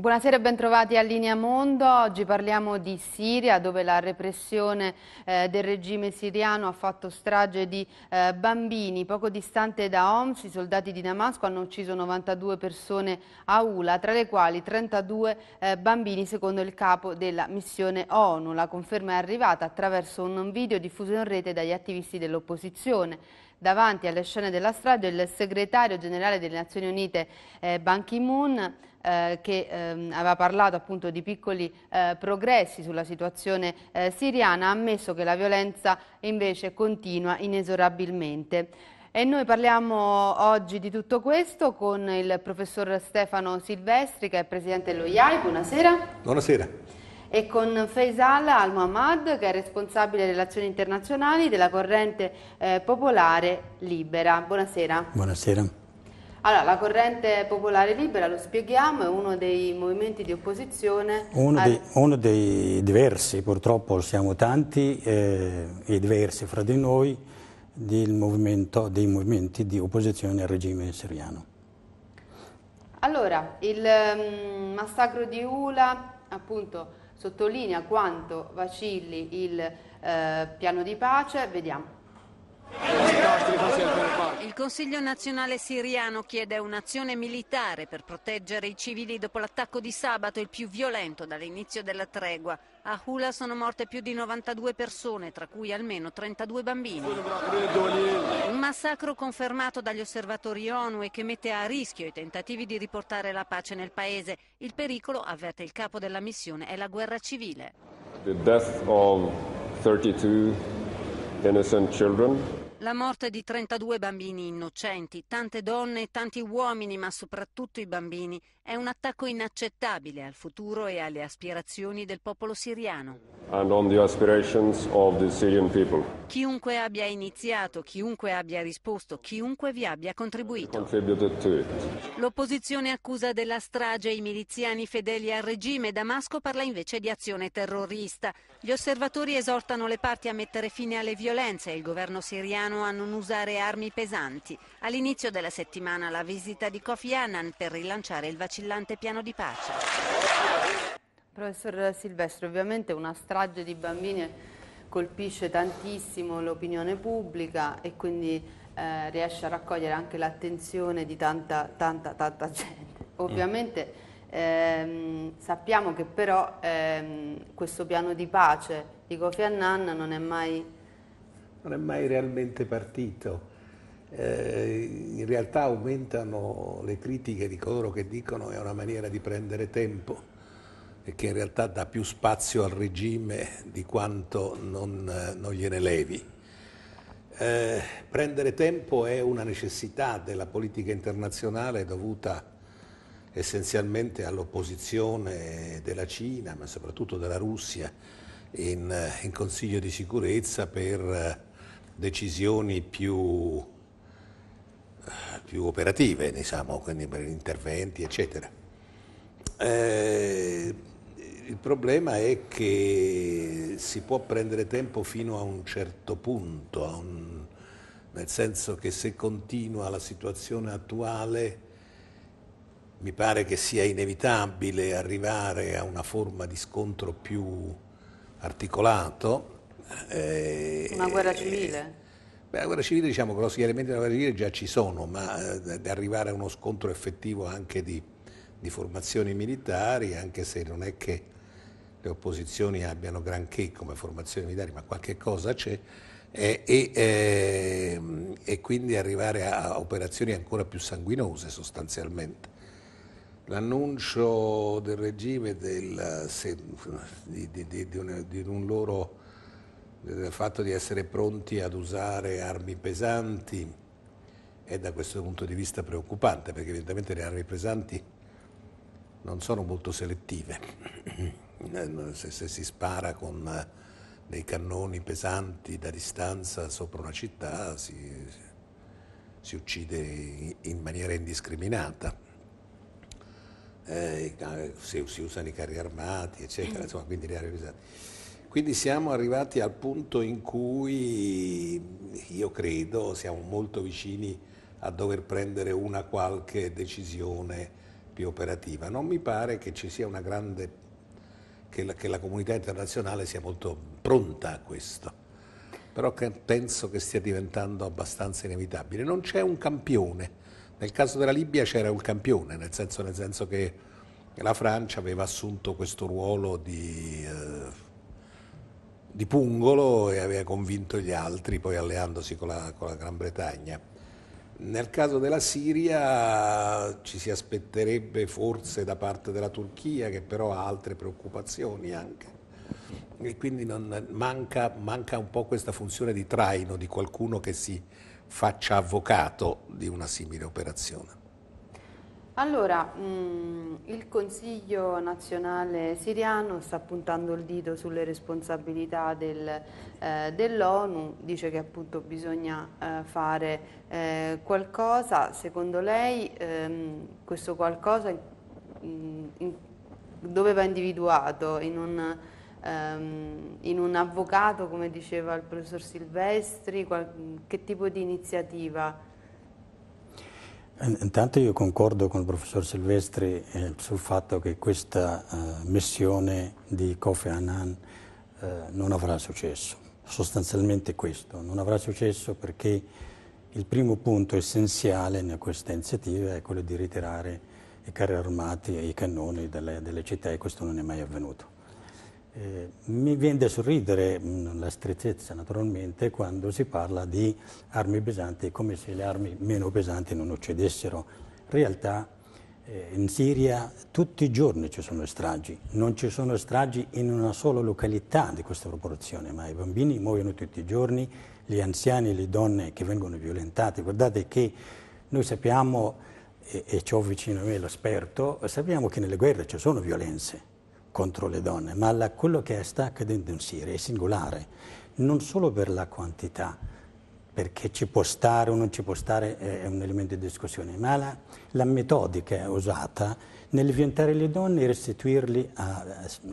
Buonasera e bentrovati a Linea Mondo. Oggi parliamo di Siria, dove la repressione eh, del regime siriano ha fatto strage di eh, bambini. Poco distante da Homs, i soldati di Damasco hanno ucciso 92 persone a Ula, tra le quali 32 eh, bambini, secondo il capo della missione ONU. La conferma è arrivata attraverso un video diffuso in rete dagli attivisti dell'opposizione davanti alle scene della strage il segretario generale delle Nazioni Unite eh, Ban Ki-moon eh, che ehm, aveva parlato appunto di piccoli eh, progressi sulla situazione eh, siriana, ha ammesso che la violenza invece continua inesorabilmente. E noi parliamo oggi di tutto questo con il professor Stefano Silvestri che è presidente dello IAI. Buonasera. Buonasera e con Faisal Al-Muhammad che è responsabile delle relazioni internazionali della corrente eh, popolare libera. Buonasera. Buonasera. Allora, la corrente popolare libera, lo spieghiamo, è uno dei movimenti di opposizione. Uno, al... dei, uno dei, diversi, purtroppo siamo tanti eh, e diversi fra di noi, dei movimenti di opposizione al regime siriano. Allora, il um, massacro di Ula, appunto, sottolinea quanto vacilli il eh, piano di pace, vediamo. Il Consiglio nazionale siriano chiede un'azione militare per proteggere i civili dopo l'attacco di sabato, il più violento dall'inizio della tregua. A Hula sono morte più di 92 persone, tra cui almeno 32 bambini. Un massacro confermato dagli osservatori ONU e che mette a rischio i tentativi di riportare la pace nel paese. Il pericolo, avverte il capo della missione, è la guerra civile. The death of 32 innocent children. La morte di 32 bambini innocenti, tante donne e tanti uomini, ma soprattutto i bambini, è un attacco inaccettabile al futuro e alle aspirazioni del popolo siriano. Chiunque abbia iniziato, chiunque abbia risposto, chiunque vi abbia contribuito. L'opposizione accusa della strage i miliziani fedeli al regime, Damasco parla invece di azione terrorista. Gli osservatori esortano le parti a mettere fine alle violenze e il governo siriano Vaticano a non usare armi pesanti. All'inizio della settimana la visita di Kofi Annan per rilanciare il vacillante piano di pace. Professor Silvestro, ovviamente una strage di bambini colpisce tantissimo l'opinione pubblica e quindi eh, riesce a raccogliere anche l'attenzione di tanta, tanta, tanta gente. Ovviamente ehm, sappiamo che però ehm, questo piano di pace di Kofi Annan non è mai non è mai realmente partito. Eh, in realtà aumentano le critiche di coloro che dicono che è una maniera di prendere tempo e che in realtà dà più spazio al regime di quanto non, eh, non gliene levi. Eh, prendere tempo è una necessità della politica internazionale dovuta essenzialmente all'opposizione della Cina, ma soprattutto della Russia, in, eh, in Consiglio di sicurezza per eh, decisioni più, più operative, diciamo, quindi per gli interventi, eccetera. Eh, il problema è che si può prendere tempo fino a un certo punto, un, nel senso che se continua la situazione attuale mi pare che sia inevitabile arrivare a una forma di scontro più articolato eh, una guerra eh, civile? Beh, la guerra civile, diciamo, grossi elementi della guerra civile già ci sono, ma eh, arrivare a uno scontro effettivo anche di, di, formazioni militari, anche se non è che le opposizioni abbiano granché come formazioni militari, ma qualche cosa c'è, eh, eh, e quindi arrivare a operazioni ancora più sanguinose sostanzialmente. L'annuncio del regime del, se, di, di, di, una, di un loro del fatto di essere pronti ad usare armi pesanti è da questo punto di vista preoccupante perché evidentemente le armi pesanti non sono molto selettive. Eh, se, se si spara con eh, dei cannoni pesanti da distanza sopra una città si, si uccide in maniera indiscriminata. Eh, si, si usano i carri armati, eccetera, insomma, quindi le armi pesanti. Quindi siamo arrivati al punto in cui io credo siamo molto vicini a dover prendere una qualche decisione più operativa. Non mi pare che ci sia una grande che la, che la comunità internazionale sia molto pronta a questo. Però che penso che stia diventando abbastanza inevitabile. Non c'è un campione. Nel caso della Libia c'era un campione, nel senso, nel senso che la Francia aveva assunto questo ruolo di eh, di pungolo e aveva convinto gli altri, poi alleandosi con la, con la Gran Bretagna. Nel caso della Siria ci si aspetterebbe forse da parte della Turchia, che però ha altre preoccupazioni anche. E quindi manca, manca un po' questa funzione di traino di qualcuno che si faccia avvocato di una simile operazione. Allora, mh, mm, il Consiglio nazionale siriano sta puntando il dito sulle responsabilità del, eh, dell'ONU, dice che appunto bisogna eh, fare eh, qualcosa, secondo lei ehm, questo qualcosa in, mm, in, dove va individuato? In un, ehm, in un avvocato, come diceva il professor Silvestri, qual, che tipo di iniziativa? Intanto io concordo con il professor Silvestri eh, sul fatto che questa eh, missione di Kofi Annan eh, non avrà successo, sostanzialmente questo, non avrà successo perché il primo punto essenziale in questa iniziativa è quello di ritirare i carri armati e i cannoni dalle, dalle città e questo non è mai avvenuto. Eh, mi viene da sorridere mm, la strettezza naturalmente quando si parla di armi pesanti come se le armi meno pesanti non uccidessero. In realtà eh, in Siria tutti i giorni ci sono stragi, non ci sono stragi in una sola località di questa proporzione, ma i bambini muoiono tutti i giorni, gli anziani, le donne che vengono violentate. Guardate che noi sappiamo, e, e ho vicino a me l'esperto, sappiamo che nelle guerre ci sono violenze contro le donne, ma la, quello che sta accadendo in Siria è singolare, non solo per la quantità, perché ci può stare o non ci può stare è un elemento di discussione, ma la, la metodica usata nel vietare le donne e restituirle a,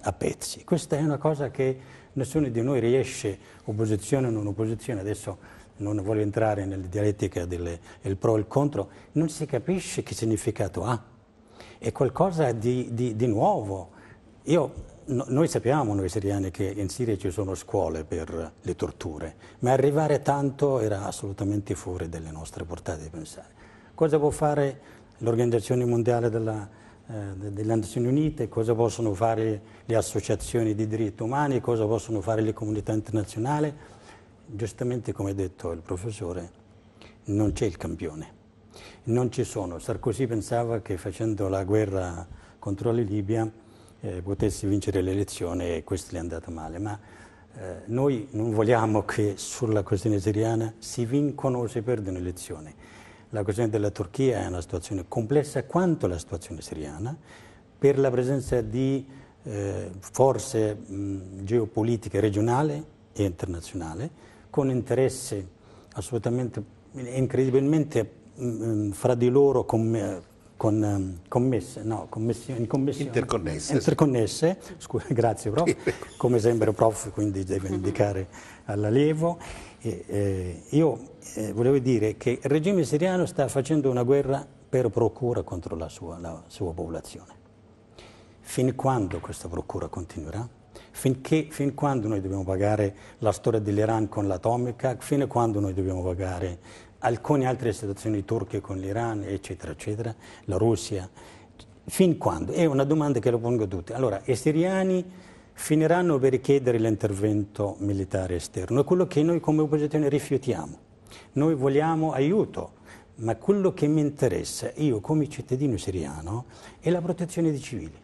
a, pezzi. Questa è una cosa che nessuno di noi riesce, opposizione o non opposizione, adesso non voglio entrare nella dialettica del pro e il contro, non si capisce che significato ha. È qualcosa di, di, di nuovo, io, no, noi sappiamo, noi siriani, che in Siria ci sono scuole per le torture, ma arrivare tanto era assolutamente fuori delle nostre portate di pensare. Cosa può fare l'Organizzazione Mondiale della, eh, delle Nazioni Unite, cosa possono fare le associazioni di diritti umani, cosa possono fare le comunità internazionali? Giustamente, come ha detto il professore, non c'è il campione. Non ci sono. Sarkozy pensava che facendo la guerra contro la Libia eh, potesse vincere l'elezione e questo gli è andato male. Ma eh, noi non vogliamo che sulla questione siriana si vincono o si perdono elezioni. La questione della Turchia è una situazione complessa quanto la situazione siriana per la presenza di eh, forze mh, geopolitiche regionali e internazionali con interessi assolutamente incredibilmente mh, fra di loro com- con, ehm, commesse, no, commissioni, commissione, interconnesse, interconnesse scu- grazie prof, come sembra prof, quindi deve indicare mm-hmm. all'allievo. E, eh, io eh, volevo dire che il regime siriano sta facendo una guerra per procura contro la sua, la sua popolazione. Fin quando questa procura continuerà? Finché, fin quando noi dobbiamo pagare la storia dell'Iran con l'atomica, fino a quando noi dobbiamo pagare alcune altre situazioni turche con l'Iran, eccetera, eccetera, la Russia. Fin quando? È una domanda che lo pongo a tutti. Allora, i siriani finiranno per richiedere l'intervento militare esterno, è quello che noi come opposizione rifiutiamo. Noi vogliamo aiuto, ma quello che mi interessa, io come cittadino siriano, è la protezione dei civili.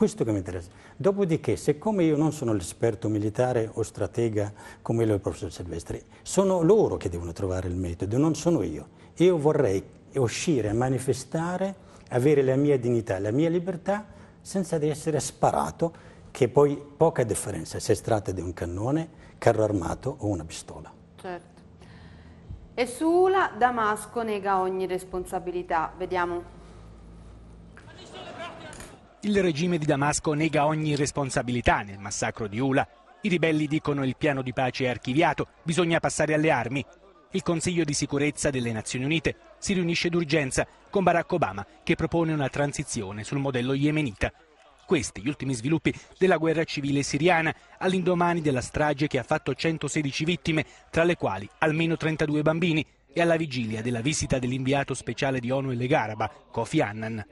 Questo che mi interessa. Dopodiché, siccome io non sono l'esperto militare o stratega come lo è il professor Silvestri, sono loro che devono trovare il metodo, non sono io. Io vorrei uscire a manifestare, avere la mia dignità, la mia libertà, senza di essere sparato, che poi poca differenza se si tratta di un cannone, carro armato o una pistola. Certo. E su Damasco nega ogni responsabilità. Vediamo il regime di Damasco nega ogni responsabilità nel massacro di Ula. I ribelli dicono il piano di pace è archiviato, bisogna passare alle armi. Il Consiglio di sicurezza delle Nazioni Unite si riunisce d'urgenza con Barack Obama che propone una transizione sul modello yemenita. Questi gli ultimi sviluppi della guerra civile siriana all'indomani della strage che ha fatto 116 vittime, tra le quali almeno 32 bambini, e alla vigilia della visita dell'inviato speciale di ONU e Legaraba, Kofi Annan.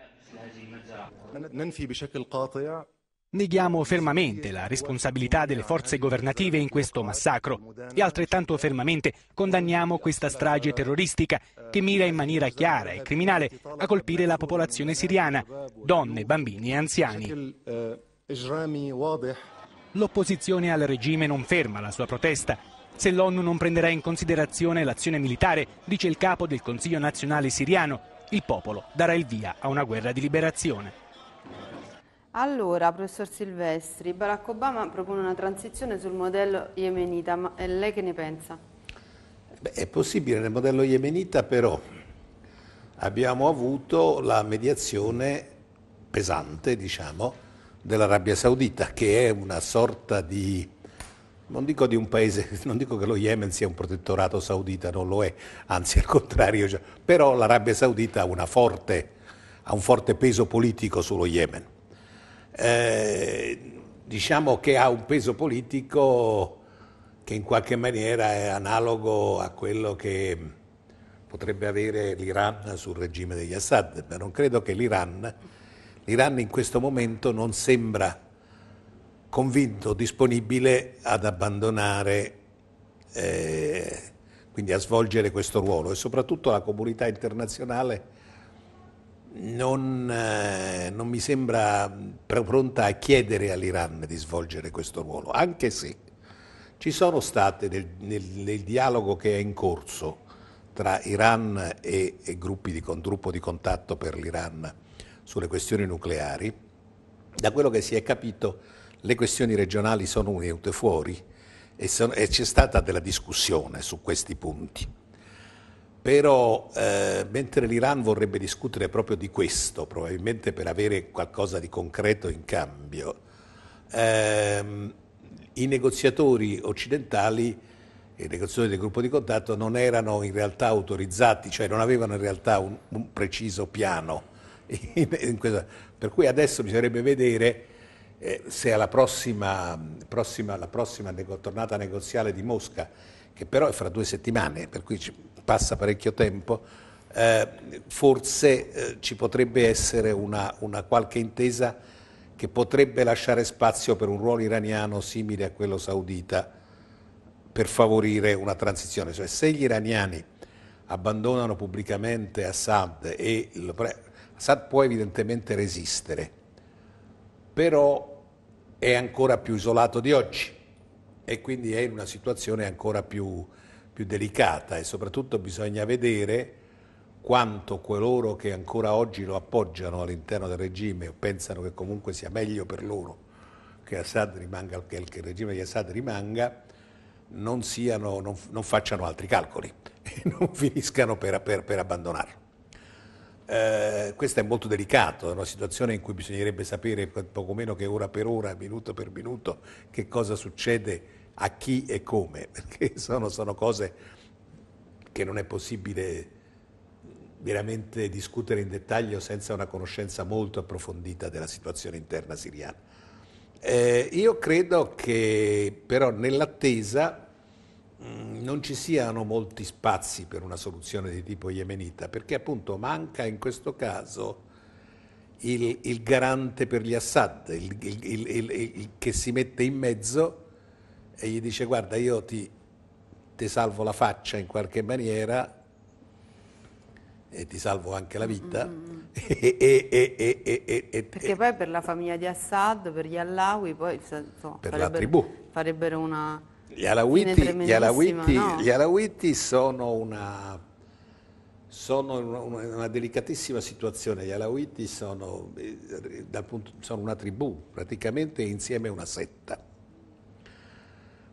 Neghiamo fermamente la responsabilità delle forze governative in questo massacro e altrettanto fermamente condanniamo questa strage terroristica che mira in maniera chiara e criminale a colpire la popolazione siriana, donne, bambini e anziani. Eh, L'opposizione al regime non ferma la sua protesta. Se l'ONU non prenderà in considerazione l'azione militare, dice il capo del Consiglio nazionale siriano, il popolo darà il via a una guerra di liberazione. Allora, professor Silvestri, Barack Obama propone una transizione sul modello yemenita, ma eh, lei che ne pensa? Beh, è possibile nel modello yemenita, però abbiamo avuto la mediazione pesante, diciamo, dell'Arabia Saudita, che è una sorta di non dico di un paese, non dico che lo Yemen sia un protettorato saudita, non lo è, anzi al contrario, cioè, però l'Arabia Saudita ha, forte, ha un forte peso politico sullo Yemen eh, diciamo che ha un peso politico che in qualche maniera è analogo a quello che potrebbe avere l'Iran sul regime degli Assad, ma non credo che l'Iran, l'Iran in questo momento non sembra convinto, disponibile ad abbandonare, eh, quindi a svolgere questo ruolo e soprattutto la comunità internazionale non, eh, non mi sembra pronta a chiedere all'Iran di svolgere questo ruolo, anche se ci sono state nel, nel, nel dialogo che è in corso tra Iran e, e gruppi di, gruppo di contatto per l'Iran sulle questioni nucleari, da quello che si è capito le questioni regionali sono venute fuori e, son, e c'è stata della discussione su questi punti però eh, mentre l'Iran vorrebbe discutere proprio di questo, probabilmente per avere qualcosa di concreto in cambio, ehm, i negoziatori occidentali i negoziatori del gruppo di contatto non erano in realtà autorizzati, cioè non avevano in realtà un, un preciso piano. per cui adesso bisognerebbe vedere eh, se alla prossima, prossima, prossima, tornata negoziale di Mosca che però è fra due settimane, per cui passa parecchio tempo, eh, forse eh, ci potrebbe essere una, una, qualche intesa che potrebbe lasciare spazio per un ruolo iraniano simile a quello saudita per favorire una transizione. Cioè se gli iraniani abbandonano pubblicamente Assad e il, Assad può evidentemente resistere, però è ancora più isolato di oggi e quindi è in una situazione ancora più, più delicata e soprattutto bisogna vedere quanto coloro che ancora oggi lo appoggiano all'interno del regime o pensano che comunque sia meglio per loro che, rimanga, che il regime di Assad rimanga, non, siano, non, non, facciano altri calcoli e non finiscano per, per, per abbandonarlo. Eh, questo è molto delicato, è una situazione in cui bisognerebbe sapere poco meno che ora per ora, minuto per minuto, che cosa succede a chi e come, perché sono, sono cose che non è possibile veramente discutere in dettaglio senza una conoscenza molto approfondita della situazione interna siriana. Eh, io credo che però nell'attesa mm, non ci siano molti spazi per una soluzione di tipo yemenita, perché appunto manca in questo caso il, il garante per gli Assad, il, il, che si mette in mezzo e gli dice guarda io ti, ti salvo la faccia in qualche maniera e ti salvo anche la vita. Mm. E, e, e, Perché poi per la famiglia di Assad, per gli Alawi, poi so, per la tribù. farebbero una... Gli Alawiti, gli Alawiti, no? gli Alawiti sono, una, sono una, una, delicatissima situazione. Gli Alawiti sono, eh, punto, sono una tribù, praticamente insieme una setta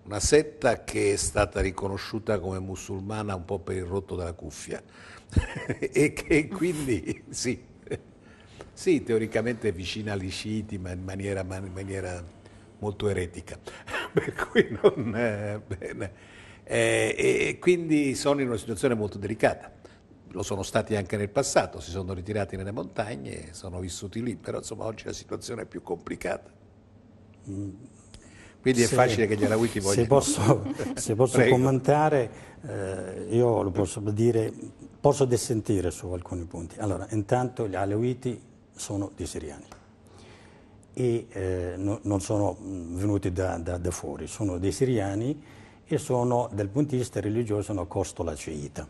una setta che è stata riconosciuta come musulmana un po' per il rotto della cuffia e che quindi sì, sì teoricamente è vicina agli sciiti ma in maniera, in maniera molto eretica. per cui non... Eh, bene. Eh, e quindi sono in una situazione molto delicata. Lo sono stati anche nel passato, si sono ritirati nelle montagne, sono vissuti lì, però insomma oggi la situazione è più complicata. Mm. Quindi è se, facile che gliela wiki voglia. Se posso, se posso commentare, eh, io lo posso dire, posso dissentire su alcuni punti. Allora, intanto gli alawiti sono dei siriani e eh, no, non sono mm, venuti da, da, da, fuori, sono dei siriani e sono, dal punto di vista religioso, una costola sciita.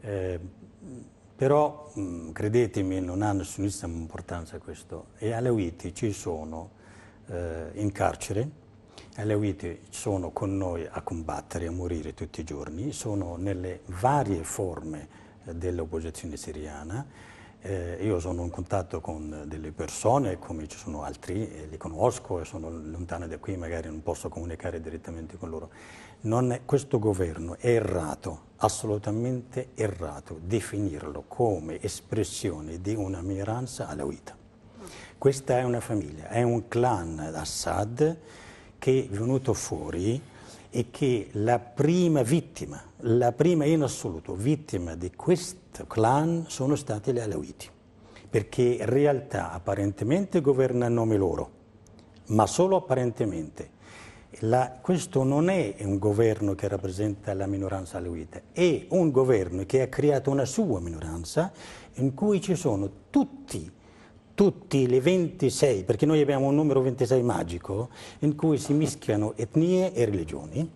Eh, però, mh, mm, credetemi, non ha nessunissima importanza questo. E alawiti ci sono eh, in carcere Alawiti eh, sono con noi a combattere, a morire tutti i giorni, sono nelle varie forme eh, dell'opposizione siriana. Eh, io sono in contatto con delle persone, come ci sono altri, eh, li conosco e sono lontano da qui, magari non posso comunicare direttamente con loro. È, questo governo è errato, assolutamente errato, definirlo come espressione di una minoranza alawita. Questa è una famiglia, è un clan Assad che è venuto fuori è che la prima vittima, la prima in assoluto vittima di questo clan sono stati gli Alawiti, perché in realtà apparentemente governa a nome loro, ma solo apparentemente. La, questo non è un governo che rappresenta la minoranza alawita, è un governo che ha creato una sua minoranza in cui ci sono tutti tutti le 26, perché noi abbiamo un numero 26 magico, in cui si mischiano etnie e religioni,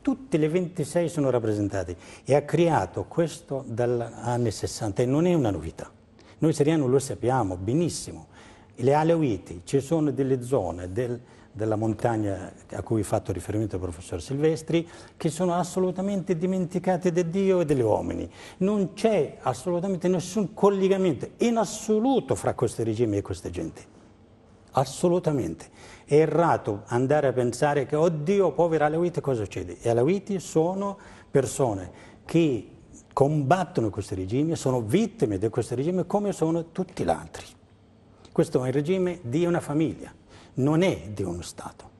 tutte le 26 sono rappresentate e ha creato questo dagli anni 60 e non è una novità. Noi siriani lo sappiamo benissimo, le alawiti, ci sono delle zone del della montagna a cui ha fatto riferimento il professor Silvestri, che sono assolutamente dimenticate di Dio e degli uomini. Non c'è assolutamente nessun collegamento in assoluto fra questi regimi e queste gente. Assolutamente. È errato andare a pensare che, oddio, poveri alawiti, cosa succede? Gli alawiti sono persone che combattono questi regimi, sono vittime di questi regimi come sono tutti gli altri. Questo è un regime di una famiglia non è di uno Stato,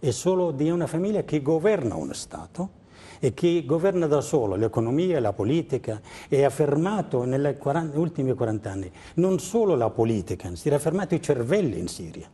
è solo di una famiglia che governa uno Stato e che governa da solo l'economia, la politica, e ha affermato negli ultimi 40 anni non solo la politica, si era fermato i cervelli in Siria.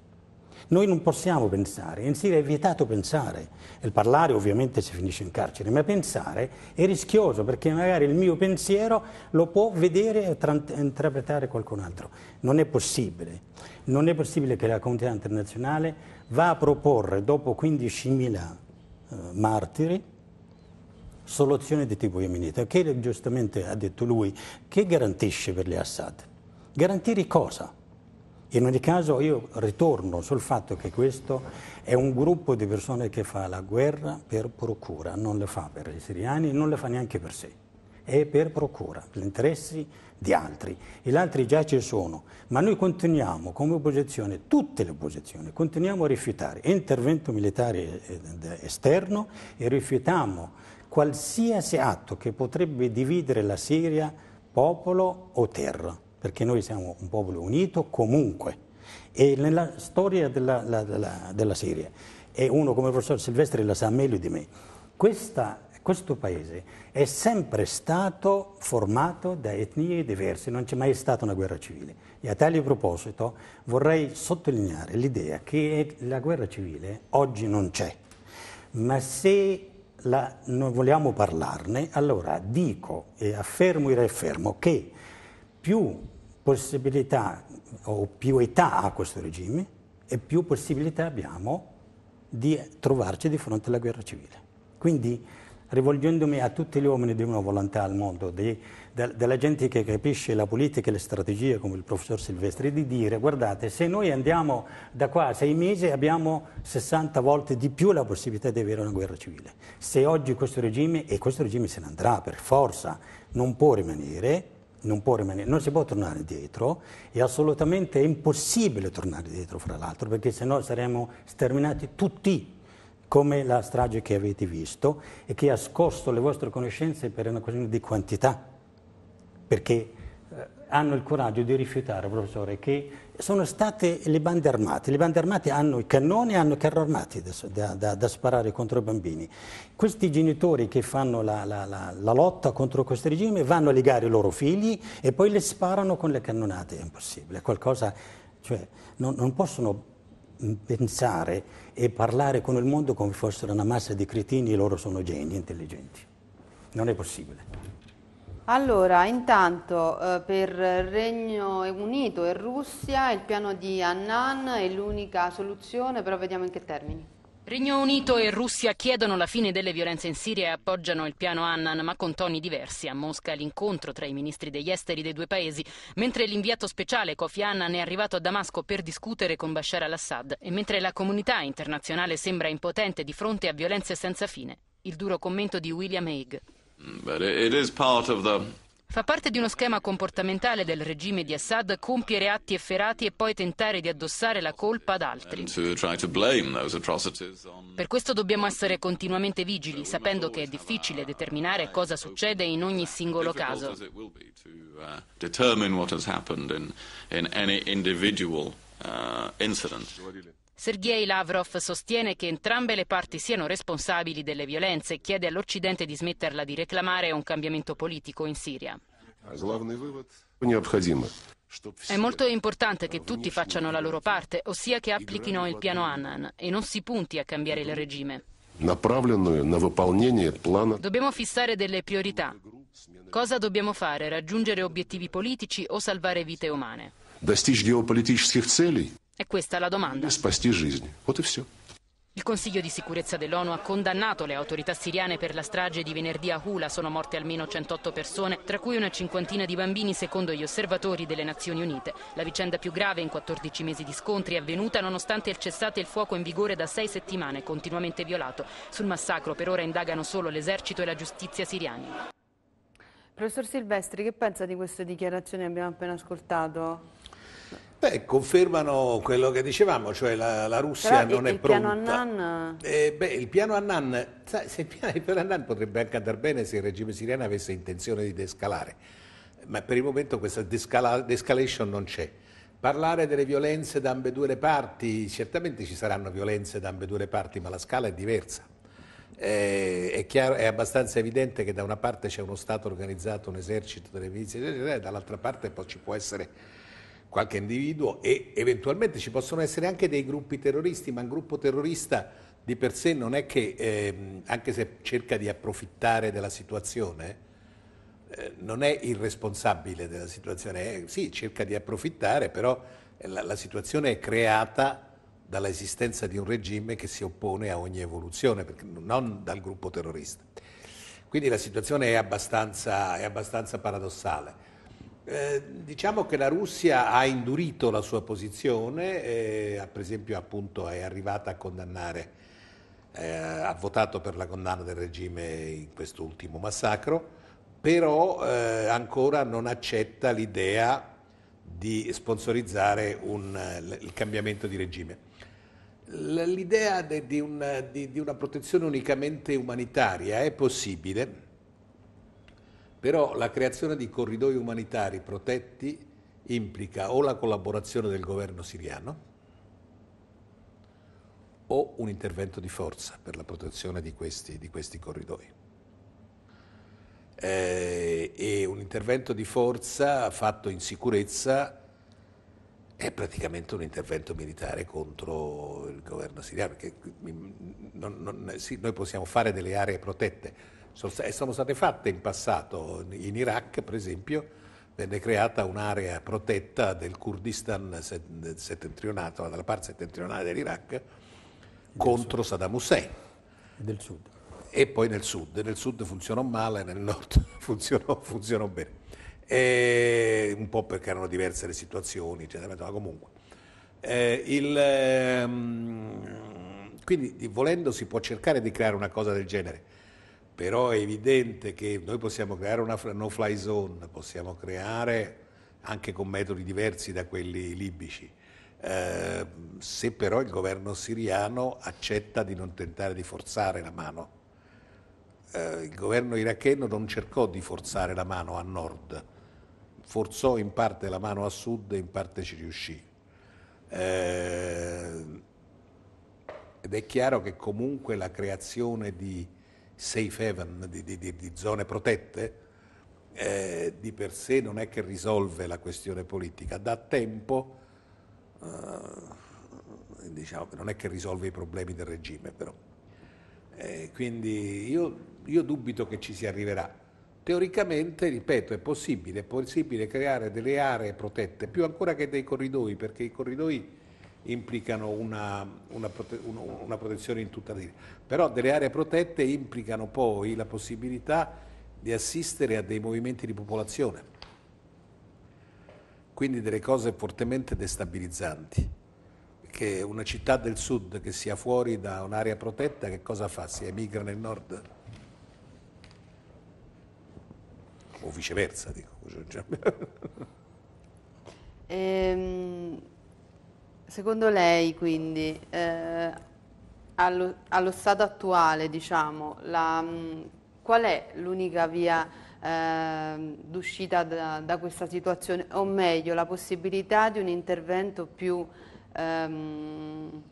Noi non possiamo pensare, in Siria è vietato pensare, il parlare ovviamente si finisce in carcere, ma pensare è rischioso perché magari il mio pensiero lo può vedere e interpretare qualcun altro. Non è possibile, non è possibile che la comunità internazionale va a proporre dopo 15.000 eh, martiri soluzioni di tipo yemenita, che giustamente ha detto lui, che garantisce per gli Assad? Garantire cosa? In ogni caso io ritorno sul fatto che questo è un gruppo di persone che fa la guerra per procura, non le fa per i siriani, non le fa neanche per sé, è per procura, per gli interessi di altri. E gli altri già ci sono, ma noi continuiamo come opposizione, tutte le opposizioni, continuiamo a rifiutare intervento militare eh, esterno e rifiutiamo qualsiasi atto che potrebbe dividere la Siria, popolo o terra perché noi siamo un popolo unito comunque. E nella storia della, la, della, della Siria, e uno come il professor Silvestri la sa meglio di me, questa, questo paese è sempre stato formato da etnie diverse, non c'è mai stata una guerra civile. E a tale proposito vorrei sottolineare l'idea che la guerra civile oggi non c'è, ma se la, non vogliamo parlarne, allora dico e affermo e riaffermo che più possibilità o più età ha questo regime e più possibilità abbiamo di trovarci di fronte alla guerra civile. Quindi rivolgendomi a tutti gli uomini di una volontà al mondo, di, de, della gente che capisce la politica e le strategie come il professor Silvestri, di dire guardate se noi andiamo da qua a sei mesi abbiamo 60 volte di più la possibilità di avere una guerra civile. Se oggi questo regime, e questo regime se ne andrà per forza, non può rimanere, non può rimanere, non si può tornare indietro è assolutamente impossibile tornare indietro fra l'altro perché sennò saremmo sterminati tutti come la strage che avete visto e che ha scosso le vostre conoscenze per una questione di quantità perché hanno il coraggio di rifiutare, professore, che sono state le bande armate. Le bande armate hanno i cannoni e hanno carro armati da, da, da, sparare contro i bambini. Questi genitori che fanno la, la, la, la, lotta contro questo regime vanno a legare i loro figli e poi le sparano con le cannonate. È impossibile, è qualcosa... Cioè, non, non possono mm, pensare e parlare con il mondo come fossero una massa di cretini e loro sono geni intelligenti. Non è possibile. Allora, intanto eh, per Regno Unito e Russia il piano di Annan è l'unica soluzione, però vediamo in che termini. Regno Unito e Russia chiedono la fine delle violenze in Siria e appoggiano il piano Annan, ma con toni diversi. A Mosca l'incontro tra i ministri degli esteri dei due paesi, mentre l'inviato speciale Kofi Annan è arrivato a Damasco per discutere con Bashar al-Assad e mentre la comunità internazionale sembra impotente di fronte a violenze senza fine. Il duro commento di William Hague. Fa parte di uno schema comportamentale del regime di Assad compiere atti efferati e poi tentare di addossare la colpa ad altri. Per questo dobbiamo essere continuamente vigili, sapendo che è difficile determinare cosa succede in ogni singolo caso. Uh, determine what has happened in, in any individual uh, incident. Sergei Lavrov sostiene che entrambe le parti siano responsabili delle violenze e chiede all'Occidente di smetterla di reclamare un cambiamento politico in Siria. È molto importante che tutti facciano la loro parte, ossia che applichino il piano Annan e non si punti a cambiare il regime. Dobbiamo fissare delle priorità. Cosa dobbiamo fare? Raggiungere obiettivi politici o salvare vite umane? È questa la domanda. Il Consiglio di sicurezza dell'ONU ha condannato le autorità siriane per la strage di venerdì a Hula. Sono morte almeno 108 persone, tra cui una cinquantina di bambini, secondo gli osservatori delle Nazioni Unite. La vicenda più grave in 14 mesi di scontri è avvenuta nonostante il cessate il fuoco in vigore da sei settimane, continuamente violato. Sul massacro per ora indagano solo l'esercito e la giustizia siriani. Professor Silvestri, che pensa di queste dichiarazioni che abbiamo appena ascoltato? Beh, confermano quello che dicevamo, cioè la, la Russia Però non il, è pronta. Il piano Annan? Eh, beh, il piano Annan, sai, se il piano, Annan potrebbe anche andare bene se il regime siriano avesse intenzione di descalare, ma per il momento questa descalation non c'è. Parlare delle violenze da ambedue le parti, certamente ci saranno violenze da ambedue le parti, ma la scala è diversa. Eh, è, chiaro, è, abbastanza evidente che da una parte c'è uno Stato organizzato, un esercito, delle milizie, dall'altra parte poi ci può essere qualche individuo e eventualmente ci possono essere anche dei gruppi terroristi, ma un gruppo terrorista di per sé non è che, eh, anche se cerca di approfittare della situazione, eh, non è il responsabile della situazione, eh, sì, cerca di approfittare, però eh, la, la situazione è creata dall'esistenza di un regime che si oppone a ogni evoluzione, non dal gruppo terrorista. Quindi la situazione è abbastanza, è abbastanza paradossale. Eh, diciamo che la Russia ha indurito la sua posizione, eh, per esempio appunto è arrivata a condannare, eh, ha votato per la condanna del regime in quest'ultimo massacro, però eh, ancora non accetta l'idea di sponsorizzare un, il cambiamento di regime. L'idea di, di, una protezione unicamente umanitaria è possibile, però la creazione di corridoi umanitari protetti implica o la collaborazione del governo siriano o un intervento di forza per la protezione di questi, di questi corridoi. Eh, e un intervento di forza fatto in sicurezza è praticamente un intervento militare contro il governo siriano. Che, mm, non, non, sì, noi possiamo fare delle aree protette, sono state fatte in passato. In Iraq, per esempio, venne creata un'area protetta del Kurdistan settentrionale, dalla parte settentrionale dell'Iraq, contro sud. Saddam Hussein. Del sud. E poi nel sud. Nel sud funzionò male, nel nord funzionò, funzionò bene. E un po' perché erano diverse le situazioni, eccetera, ma comunque. Eh, il, ehm, quindi volendo si può cercare di creare una cosa del genere però è evidente che noi possiamo creare una no-fly zone, possiamo creare anche con metodi diversi da quelli libici. Eh, se però il governo siriano accetta di non tentare di forzare la mano. Eh, il governo iracheno non cercò di forzare la mano a nord, forzò in parte la mano a sud e in parte ci riuscì. Eh, ed è chiaro che comunque la creazione di safe haven, di, di, di zone protette, eh, di per sé non è che risolve la questione politica, da tempo eh, diciamo, non è che risolve i problemi del regime però. Eh, quindi io, io dubito che ci si arriverà. Teoricamente, ripeto, è possibile, è possibile creare delle aree protette, più ancora che dei corridoi, perché i corridoi implicano una, una, prote, una protezione in tutta linea, però delle aree protette implicano poi la possibilità di assistere a dei movimenti di popolazione, quindi delle cose fortemente destabilizzanti che una città del sud che sia fuori da un'area protetta, che cosa fa? Si emigra nel nord? O viceversa, dico. Ehm, Secondo lei, quindi, eh, allo, allo, stato attuale, diciamo, la, mm, qual è l'unica via eh, d'uscita da, da, questa situazione? O meglio, la possibilità di un intervento più ehm,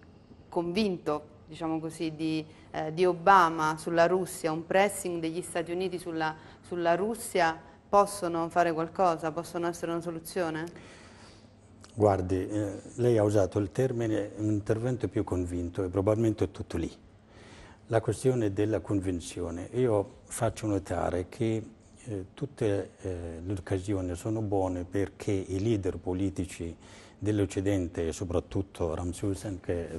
convinto, diciamo così, di, eh, di, Obama sulla Russia, un pressing degli Stati Uniti sulla, sulla Russia, possono fare qualcosa, possono essere una soluzione? Guardi, eh, lei ha usato il termine un intervento più convinto e probabilmente è tutto lì. La questione della convinzione. Io faccio notare che eh, tutte eh, le occasioni sono buone perché i leader politici dell'Occidente e soprattutto Ramsusen che, eh,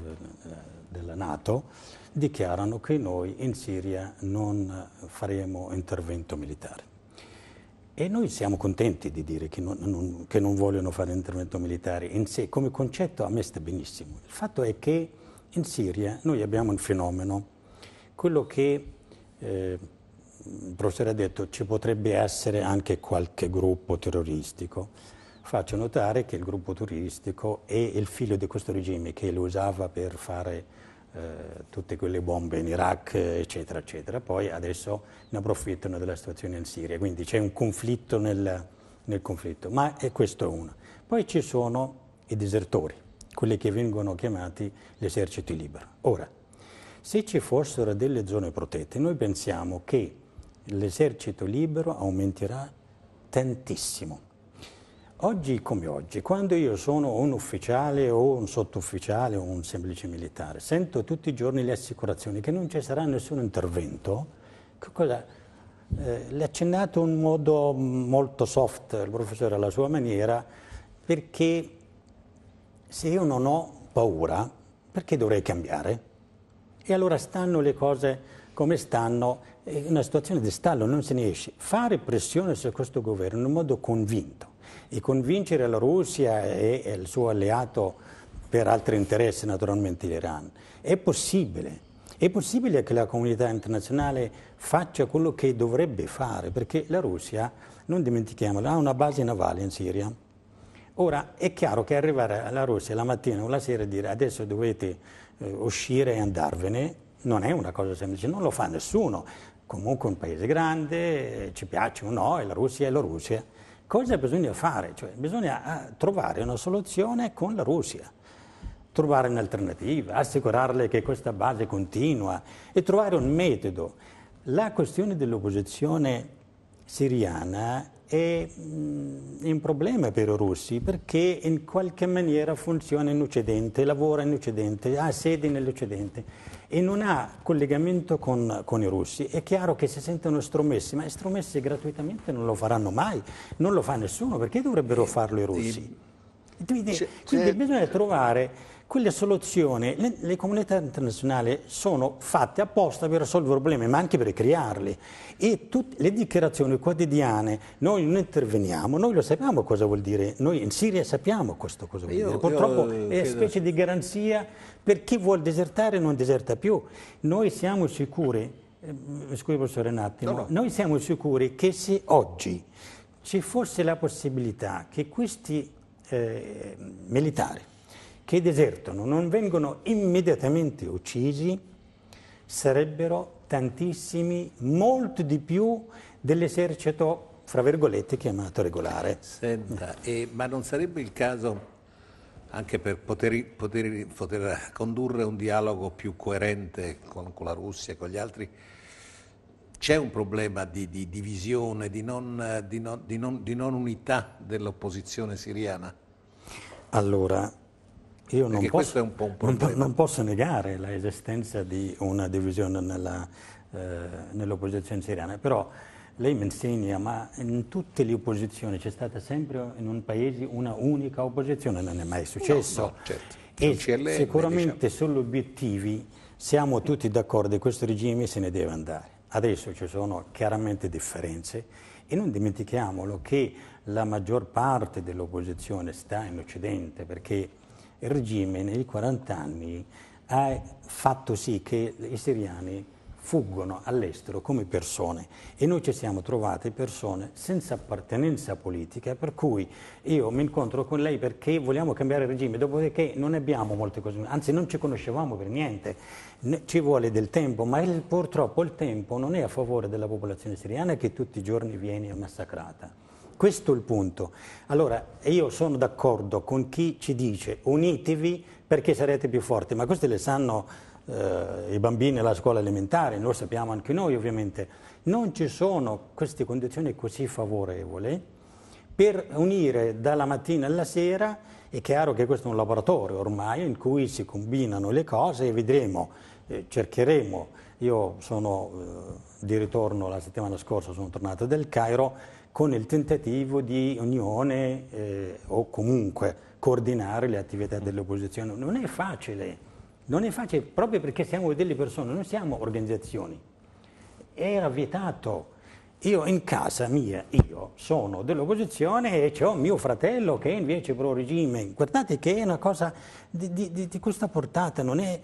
della Nato dichiarano che noi in Siria non faremo intervento militare. E noi siamo contenti di dire che non, non, che non vogliono fare l'intervento militare in sé, come concetto a me sta benissimo. Il fatto è che in Siria noi abbiamo un fenomeno, quello che eh, il professore ha detto ci potrebbe essere anche qualche gruppo terroristico. Faccio notare che il gruppo terroristico è il figlio di questo regime che lo usava per fare eh, tutte quelle bombe in Iraq, eccetera, eccetera. Poi adesso ne approfittano della situazione in Siria, quindi c'è un conflitto nel, nel conflitto, ma è questo è uno. Poi ci sono i disertori, quelli che vengono chiamati l'esercito libero. Ora, se ci fossero delle zone protette, noi pensiamo che l'esercito libero aumenterà tantissimo Oggi come oggi, quando io sono un ufficiale o un sottufficiale o un semplice militare, sento tutti i giorni le assicurazioni che non ci sarà nessun intervento, cosa, eh, le accennato in modo molto soft il professore alla sua maniera, perché se io non ho paura, perché dovrei cambiare? E allora stanno le cose come stanno, è una situazione di stallo, non se ne esce. Fare pressione su questo governo in un modo convinto e convincere la Russia e, e il suo alleato per altri interessi naturalmente l'Iran. È possibile. È possibile che la comunità internazionale faccia quello che dovrebbe fare, perché la Russia, non dimentichiamolo, ha una base navale in Siria. Ora è chiaro che arrivare alla Russia la mattina o la sera e dire adesso dovete eh, uscire e andarvene non è una cosa semplice, non lo fa nessuno. Comunque un paese grande, ci piace o no, è la Russia è la Russia. Cosa bisogna fare? Cioè, bisogna eh, trovare una soluzione con la Russia, trovare un'alternativa, assicurarle che questa base continua e trovare un metodo. La questione dell'opposizione siriana è mm, un problema per i russi perché in qualche maniera funziona in Occidente, lavora in Occidente, ha sede nell'Occidente e non ha collegamento con, con, i russi, è chiaro che si sentono stromessi, ma stromessi gratuitamente non lo faranno mai, non lo fa nessuno, perché dovrebbero farlo i russi? Quindi, quindi eh, bisogna trovare quelle soluzioni, le, le, comunità internazionali sono fatte apposta per risolvere problemi, ma anche per crearli. E tutte le dichiarazioni quotidiane, noi non interveniamo, noi lo sappiamo cosa vuol dire, noi in Siria sappiamo questo cosa vuol io, dire. Purtroppo io, è una specie di garanzia per chi vuole desertare non deserta più. Noi siamo sicuri, eh, scusi professore un attimo, no, no. noi siamo sicuri che se oggi ci fosse la possibilità che questi eh, militari che desertano non vengono immediatamente uccisi, sarebbero tantissimi, molto di più dell'esercito, fra virgolette, chiamato regolare. Senta, eh, ma non sarebbe il caso, anche per poter, poter, poter condurre un dialogo più coerente con, con la Russia e con gli altri, c'è un problema di, di divisione, di non, di, non, di, non, di non unità dell'opposizione siriana? Allora, io non posso, un po un non, non posso, negare l'esistenza di una divisione eh, nell'opposizione nell siriana, però lei mi insegna, ma in tutte le opposizioni c'è stata sempre in un paese una unica opposizione, non è mai successo. No, no, certo. E CLM, diciamo. sicuramente diciamo. sugli obiettivi siamo tutti d'accordo, questo regime se ne deve andare. Adesso ci sono chiaramente differenze e non dimentichiamolo che la maggior parte dell'opposizione sta in Occidente perché il regime negli 40 anni ha fatto sì che i siriani fuggono all'estero come persone e noi ci siamo trovate persone senza appartenenza politica per cui io mi incontro con lei perché vogliamo cambiare regime, dopodiché non abbiamo molte cose, anzi non ci conoscevamo per niente, ci vuole del tempo, ma il, purtroppo il tempo non è a favore della popolazione siriana che tutti i giorni viene massacrata. Questo è il punto. Allora, io sono d'accordo con chi ci dice unitevi perché sarete più forti, ma questi le sanno eh, i bambini alla scuola elementare, lo sappiamo anche noi ovviamente. Non ci sono queste condizioni così favorevoli per unire dalla mattina alla sera, è chiaro che questo è un laboratorio ormai in cui si combinano le cose e vedremo, eh, cercheremo. Io sono eh, di ritorno la settimana scorsa, sono tornato del Cairo, con il tentativo di unione eh, o comunque coordinare le attività mm. dell'opposizione. Non è facile, non è facile proprio perché siamo delle persone, non siamo organizzazioni. Era vietato. Io in casa mia, io sono dell'opposizione e ho mio fratello che è invece pro regime. Guardate che è una cosa di, di, di questa portata, non è,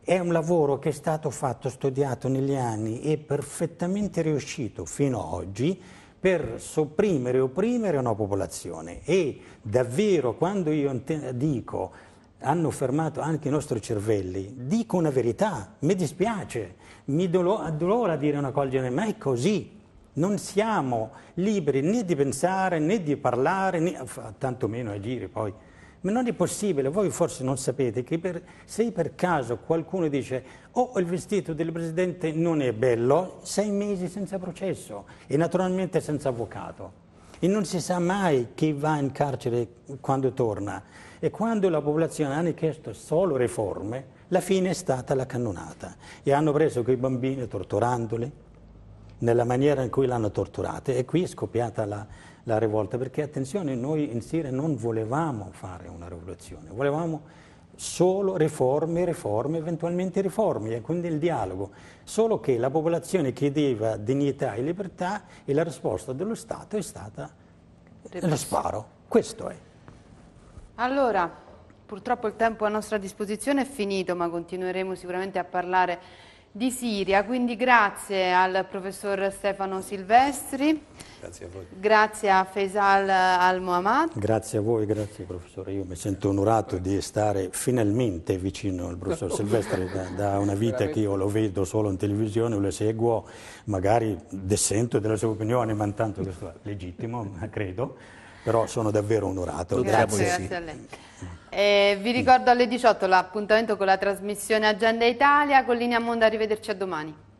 è un lavoro che è stato fatto, studiato negli anni e perfettamente riuscito fino ad oggi per sopprimere e opprimere una popolazione e davvero quando io dico hanno fermato anche i nostri cervelli, dico una verità, mi dispiace, mi addolora dire una cosa del genere, ma è così. Non siamo liberi né di pensare né di parlare, né, tantomeno agire poi. Ma non è possibile, voi forse non sapete che per, se per caso qualcuno dice oh il vestito del Presidente non è bello, sei mesi senza processo e naturalmente senza avvocato. E non si sa mai chi va in carcere quando torna. E quando la popolazione ha chiesto solo riforme, la fine è stata la cannonata. E hanno preso quei bambini torturandoli nella maniera in cui l'hanno torturata. E qui è scoppiata la, la rivolta, perché attenzione, noi in Siria non volevamo fare una rivoluzione, volevamo solo riforme, riforme, eventualmente riforme, e quindi il dialogo. Solo che la popolazione chiedeva dignità e libertà e la risposta dello Stato è stata Repressione. lo sparo. Questo è. Allora, purtroppo il tempo a nostra disposizione è finito, ma continueremo sicuramente a parlare di Siria. Quindi grazie al professor Stefano Silvestri. Grazie a voi. Grazie a Faisal Al-Muhammad. Grazie a voi, grazie professore. Io mi sento onorato di stare finalmente vicino al professor Silvestri da, da, una vita che io lo vedo solo in televisione, lo seguo, magari dissento della sua opinione, ma intanto questo è legittimo, credo però sono davvero onorato. Grazie, grazie, grazie a lei. Eh, vi ricordo alle 18 l'appuntamento con la trasmissione Agenda Italia, con Linea Mondo, arrivederci a domani.